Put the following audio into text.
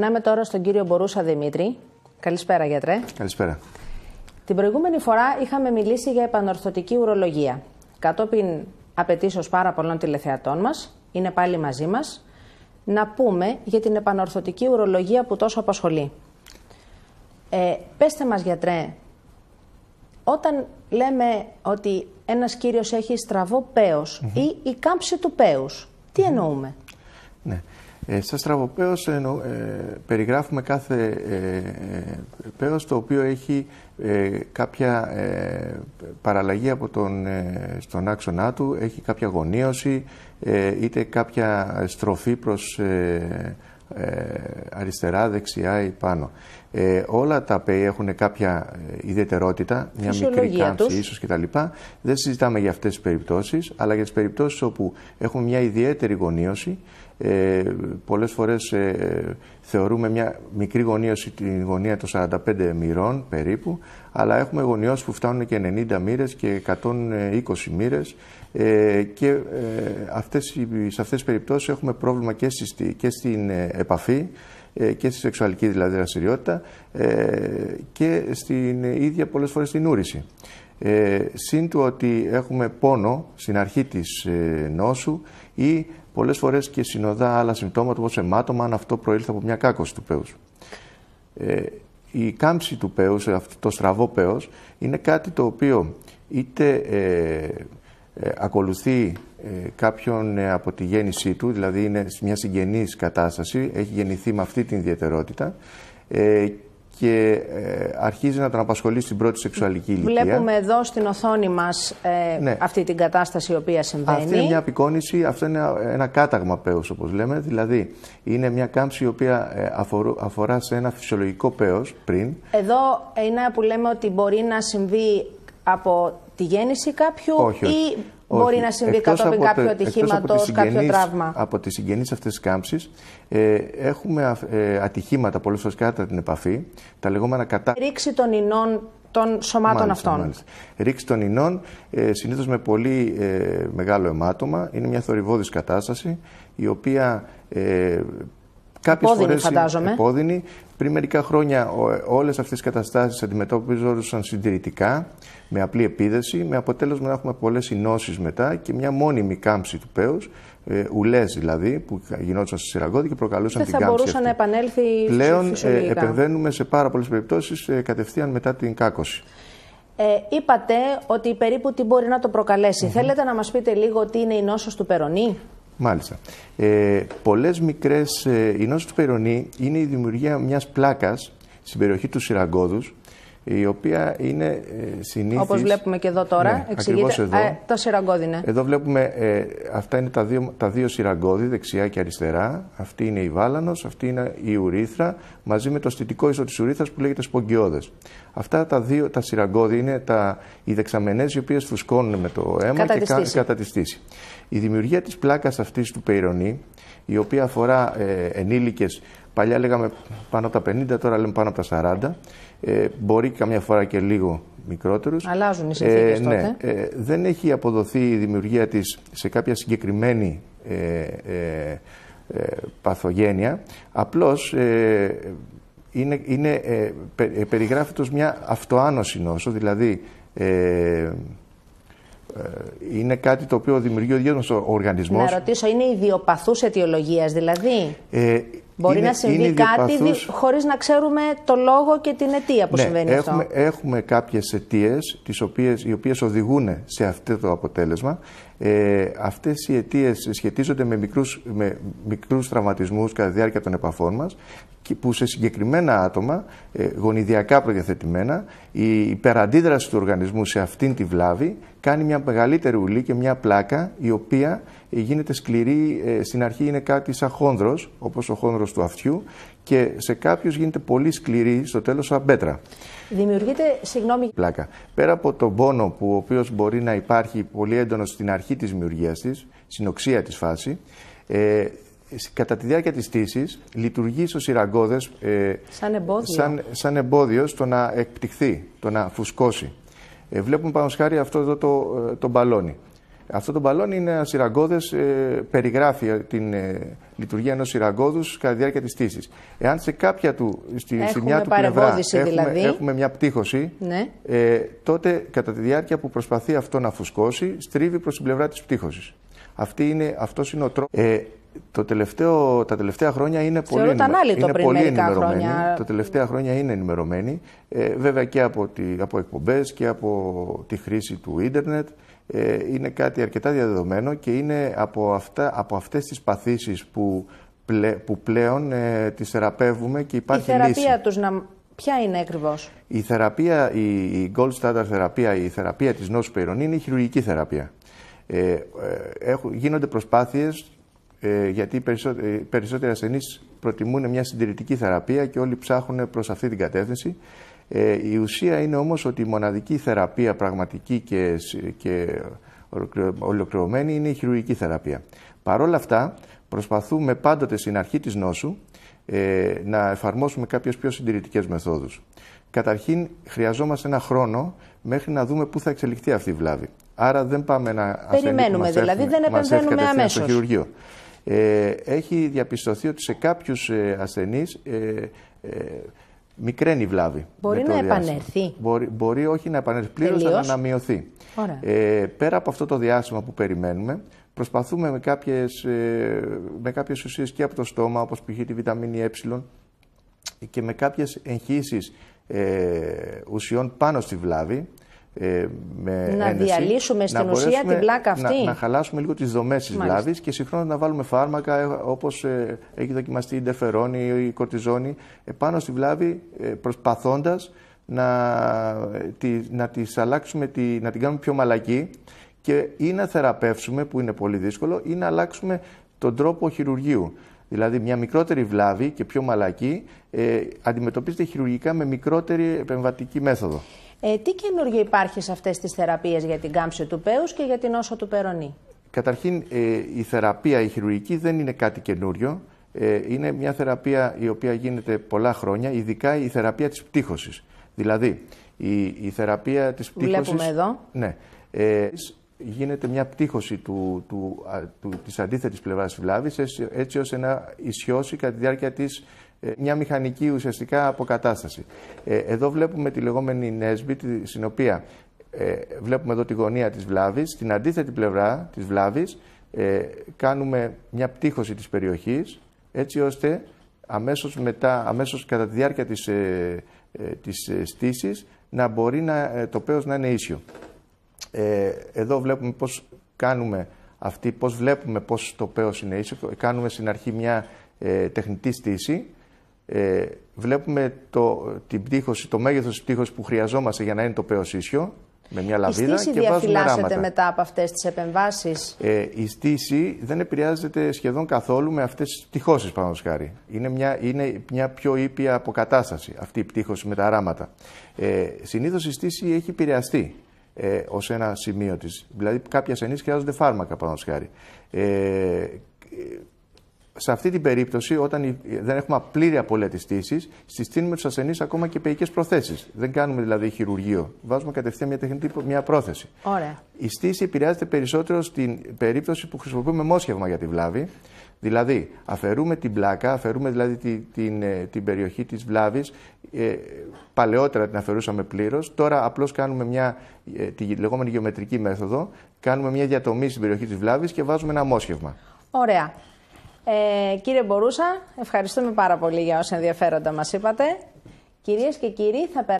Περνάμε τώρα στον κύριο Μπορούσα Δημήτρη. Καλησπέρα, γιατρέ. Καλησπέρα. Την προηγούμενη φορά είχαμε μιλήσει για επανορθωτική ουρολογία. Κατόπιν απαιτήσεως πάρα πολλών τηλεθεατών μας, είναι πάλι μαζί μας, να πούμε για την επανορθωτική ουρολογία που τόσο απασχολεί. Ε, πέστε μας γιατρέ, όταν λέμε ότι ένας κύριος έχει στραβό πέος η κάμψη του πέους, τι εννοούμε. Ναι. Ε, σε περιγράφουμε κάθε ε, ε, πέος το οποίο έχει ε, κάποια παραλλαγή από τον, στον άξονά του, έχει κάποια γωνίωση, είτε κάποια στροφή προς αριστερά, δεξιά ή πάνω. όλα τα ΠΕΙ έχουν κάποια ιδιαιτερότητα, μια μικρή κάμψη ίσως λοιπά. Δεν συζητάμε για αυτές τις περιπτώσεις, αλλά για τις περιπτώσεις όπου έχουν μια ιδιαίτερη γωνίωση, ε, πολλές φορές ε, θεωρούμε μια μικρή γωνίωση την γωνία των 45 μοιρών περίπου, αλλά έχουμε γωνιώσεις που φτάνουν και 90 μοίρες και 120 μοίρες ε, και ε, αυτές, σε αυτές τις περιπτώσεις έχουμε πρόβλημα και, στη, και στην ε, επαφή και στη σεξουαλική δηλαδή δραστηριότητα και στην ίδια πολλές φορές την ούρηση. Ε, συν του ότι έχουμε πόνο στην αρχή της νόσου ή πολλές φορές και συνοδά άλλα συμπτώματα όπως αιμάτωμα αν αυτό προήλθε από μια κάκωση του πέους. Ε, η κάμψη του πέους, το στραβό πέος, είναι κάτι το οποίο είτε ε, ε ακολουθεί ε, κάποιον ε, από τη γέννησή του, δηλαδή είναι σε μια συγγενής κατάσταση, έχει γεννηθεί με αυτή την ιδιαιτερότητα και ε, αρχίζει να τον απασχολεί στην πρώτη σεξουαλική ηλικία. Βλέπουμε εδώ στην οθόνη μας ε, ναι. αυτή την κατάσταση η οποία συμβαίνει. Αυτή είναι μια απεικόνηση, αυτό είναι ένα κάταγμα πέος όπως λέμε. Δηλαδή, είναι μια κάμψη η οποία ε, αφορά σε ένα φυσιολογικό πέος πριν. Εδώ είναι που λέμε ότι μπορεί να συμβεί από τη γέννηση κάποιου ή Μπορεί να συμβεί κατόπιν κάποιο ατυχήματο, κάποιο τραύμα. Από τις συγγενείς αυτές τη ε, έχουμε ε, ατυχήματα πολύ φορέ κατά την επαφή, τα λεγόμενα κατά. Ρίξη των ινών των σωμάτων αυτών. Μάλιστα. Ρίξη των ινών ε, συνήθως με πολύ ε, μεγάλο αιμάτωμα. Είναι μια θορυβόδη κατάσταση η οποία ε, Κάποιες φορέ φαντάζομαι. Επόδυνη. Πριν μερικά χρόνια όλες αυτές οι καταστάσεις αντιμετώπιζαν συντηρητικά, με απλή επίδεση, με αποτέλεσμα να έχουμε πολλές συνώσεις μετά και μια μόνιμη κάμψη του ΠΕΟΣ ε, ουλές δηλαδή, που γινόντουσαν στη Σιραγκώδη και προκαλούσαν την κάμψη. Δεν θα μπορούσε να επανέλθει Πλέον ε, επεμβαίνουμε σε πάρα πολλές περιπτώσεις ε, κατευθείαν μετά την κάκωση. Ε, είπατε ότι περίπου τι μπορεί να το προκαλεσει Θέλετε να μας πείτε λίγο τι είναι η νόσος του Περονή. Μάλιστα. Ε, πολλές μικρές... Ε, του Περονή είναι η δημιουργία μιας πλάκας στην περιοχή του Σιραγκόδους η οποία είναι ε, συνήθως... Όπως βλέπουμε και εδώ τώρα, ναι, εξηγείται εδώ. Α, ε, το ναι. Εδώ βλέπουμε, ε, αυτά είναι τα δύο, τα δύο δεξιά και αριστερά. Αυτή είναι η βάλανος, αυτή είναι η ουρήθρα, μαζί με το στιτικό ίσο της ουρήθρας που λέγεται σπογγιώδες. Αυτά τα δύο, τα σιραγκώδη είναι τα, οι δεξαμενές οι οποίες φουσκώνουν με το αίμα κατά και κατά τη στήση. Η δημιουργία της πλάκας αυτής του πεϊρονή, η οποία αφορά ε, ενήλικες Παλιά λέγαμε πάνω από τα 50, τώρα λέμε πάνω από τα 40. Ε, μπορεί καμιά φορά και λίγο μικρότερους. Αλλάζουν οι συνθήκες ε, ναι. Ε, δεν έχει αποδοθεί η δημιουργία της σε κάποια συγκεκριμένη ε, ε, ε παθογένεια. Απλώς είναι, είναι, περιγράφεται ως μια αυτοάνωση νόσο, δηλαδή είναι κάτι το οποίο δημιουργεί ο ίδιος ο οργανισμός. Να ρωτήσω, είναι ιδιοπαθούς αιτιολογίας δηλαδή. Ε, Μπορεί να συμβεί κάτι χωρίς να ξέρουμε το λόγο και την αιτία που ναι, συμβαίνει έχουμε, αυτό. Έχουμε κάποιες αιτίες οι οποίες οδηγούν σε αυτό το αποτέλεσμα. Ε, αυτές οι αιτίες σχετίζονται με μικρούς, με μικρούς τραυματισμούς κατά τη διάρκεια των επαφών μας που σε συγκεκριμένα άτομα, ε, γονιδιακά προδιαθετημένα, η υπεραντίδραση του οργανισμού σε αυτήν τη βλάβη κάνει μια μεγαλύτερη ουλή και μια πλάκα η οποία γίνεται σκληρή, ε, στην αρχή είναι κάτι σαν χόνδρος, όπως ο χόνδρος του αυτιού και σε κάποιους γίνεται πολύ σκληρή στο τέλος σαν πέτρα. Δημιουργείται, συγγνώμη... Πλάκα. Πέρα από τον πόνο που ο οποίος μπορεί να υπάρχει πολύ έντονο στην αρχή της δημιουργίας της, στην οξία της φάση, ε, κατά τη διάρκεια της στήσης λειτουργεί στους σειραγγώδες ε, σαν, εμπόδιο. Σαν, σαν εμπόδιο στο να εκπτυχθεί, το να φουσκώσει. Ε, βλέπουμε πάνω αυτό εδώ το, ε, το μπαλόνι. Αυτό το μπαλόνι είναι ένα σειραγκώδε, ε, περιγράφει την ε, λειτουργία ενός σειραγκώδου κατά τη διάρκεια της τύση. Εάν σε κάποια του, στη, σημεία του πλευρά δηλαδή. έχουμε, μια πτύχωση, ναι. ε, τότε κατά τη διάρκεια που προσπαθεί αυτό να φουσκώσει, στρίβει προς την πλευρά της πτύχωσης. Αυτό είναι, είναι ο τρόπος. Ε, το τελευταίο, τα τελευταία χρόνια είναι πολύ, ενημε... είναι πολύ ενημερωμένη. Χρόνια... Τα τελευταία χρόνια είναι ενημερωμένη. Ε, βέβαια και από, τη, από εκπομπές και από τη χρήση του ίντερνετ. Ε, είναι κάτι αρκετά διαδεδομένο και είναι από, αυτά, από αυτές τις παθήσεις που, που πλέον ε, τις θεραπεύουμε και υπάρχει Η θεραπεία του τους να... Ποια είναι ακριβώς. Η θεραπεία, η, gold standard θεραπεία, η θεραπεία της νόσου είναι η χειρουργική θεραπεία. Ε, ε γίνονται προσπάθειες ε, γιατί περισσότεροι, περισσότεροι ασθενείς προτιμούν μια συντηρητική θεραπεία και όλοι ψάχνουν προς αυτή την κατεύθυνση. Ε, η ουσία είναι όμως ότι η μοναδική θεραπεία πραγματική και, και ολοκληρωμένη είναι η χειρουργική θεραπεία. Παρ' όλα αυτά προσπαθούμε πάντοτε στην αρχή της νόσου ε, να εφαρμόσουμε κάποιες πιο συντηρητικές μεθόδους. Καταρχήν χρειαζόμαστε ένα χρόνο μέχρι να δούμε πού θα εξελιχθεί αυτή η βλάβη. Άρα δεν πάμε να Περιμένουμε δηλαδή, δεν επεμβαίνουμε αμέσω. Στο χειρουργείο. Ε, έχει διαπιστωθεί ότι σε κάποιους ε, ασθενείς ε, ε μικραίνει η βλάβη. Μπορεί να επανέλθει. Μπορεί, μπορεί όχι να επανέλθει πλήρως, αλλά να μειωθεί. Ε, πέρα από αυτό το διάστημα που περιμένουμε, προσπαθούμε με κάποιες, με κάποιες ουσίες και από το στόμα, όπως π.χ. τη βιταμίνη ε, και με κάποιες εγχύσεις ουσιών πάνω στη βλάβη, ε, με να ένεση, διαλύσουμε στην ουσία την πλάκα αυτή. Να, χαλάσουμε λίγο τις δομές της βλάβης και συγχρόνως να βάλουμε φάρμακα ε, όπως ε, έχει δοκιμαστεί η ντεφερόνη ή η Κορτιζόνη ε, πάνω στη βλάβη ε, προσπαθώντας να, ε, τη, να αλλάξουμε, τη, να την κάνουμε πιο μαλακή και ή να θεραπεύσουμε, που είναι πολύ δύσκολο, ή να αλλάξουμε τον τρόπο χειρουργείου. Δηλαδή, μια μικρότερη βλάβη και πιο μαλακή αντιμετωπίζεται χειρουργικά με μικρότερη επεμβατική μέθοδο. Ε, τι καινούργιο υπάρχει σε αυτές τις θεραπείες για την κάμψη του πέους και για την όσο του περονή. Καταρχήν ε, η θεραπεία η χειρουργική δεν είναι κάτι καινούριο. Ε, είναι μια θεραπεία η οποία γίνεται πολλά χρόνια, ειδικά η θεραπεία της πτύχωσης. Δηλαδή η, θεραπεία της πτύχωσης... Βλέπουμε εδώ. Ναι. Ε, γίνεται μια πτύχωση του, του, του, της αντίθετης πλευράς έτσι ώστε να ισιώσει κατά τη διάρκεια της ε, μια μηχανική ουσιαστικά αποκατάσταση. Ε, εδώ βλέπουμε τη λεγόμενη Νέσβη, στην οποία ε, βλέπουμε εδώ τη γωνία της βλάβης. Στην αντίθετη πλευρά της βλάβης κάνουμε μια πτύχωση της περιοχής, έτσι ώστε αμέσως, μετά, αμέσως κατά τη διάρκεια της, της στήσης να μπορεί να, το πέος να είναι ίσιο. Εδώ βλέπουμε πώς κάνουμε αυτή, πώς βλέπουμε πώς το πέος είναι ίσιο. Κάνουμε στην αρχή μια τεχνητή στήση, ε, βλέπουμε το, την πτύχωση, το μέγεθος της πτύχωσης που χρειαζόμαστε για να είναι το πεωσίσιο με μια λαβίδα η και βάζουμε ράματα. μετά από αυτές τις επεμβάσεις. Ε, η στήση δεν επηρεάζεται σχεδόν καθόλου με αυτές τις πτυχώσεις πάνω χάρη. Είναι μια, είναι μια πιο ήπια αποκατάσταση αυτή η πτύχωση με τα ράματα. Ε, συνήθως η στήση έχει επηρεαστεί ε, ως ένα σημείο της. Δηλαδή κάποια ασθενείς χρειάζονται φάρμακα πάνω χάρη. Ε, σε αυτή την περίπτωση, όταν δεν έχουμε πλήρη απώλεια της στήση, συστήνουμε τους ασθενείς ακόμα και παιδικέ προθέσεις. Δεν κάνουμε δηλαδή χειρουργείο. Βάζουμε κατευθείαν μια τεχνητή μια πρόθεση. Ωραία. Η στήση επηρεάζεται περισσότερο στην περίπτωση που χρησιμοποιούμε μόσχευμα για τη βλάβη. Δηλαδή, αφαιρούμε την πλάκα, αφαιρούμε δηλαδή την, ε, την, περιοχή της βλάβης, ε, παλαιότερα την αφαιρούσαμε πλήρως. τώρα απλώς κάνουμε μια, ε, τη λεγόμενη γεωμετρική μέθοδο, κάνουμε μια διατομή στην περιοχή της βλάβης και βάζουμε ένα μόσχευμα. Ωραία. Ε, κύριε Μπορούσα, ευχαριστούμε πάρα πολύ για όσα ενδιαφέροντα μας είπατε. Κυρίες και κύριοι, θα περάσουμε.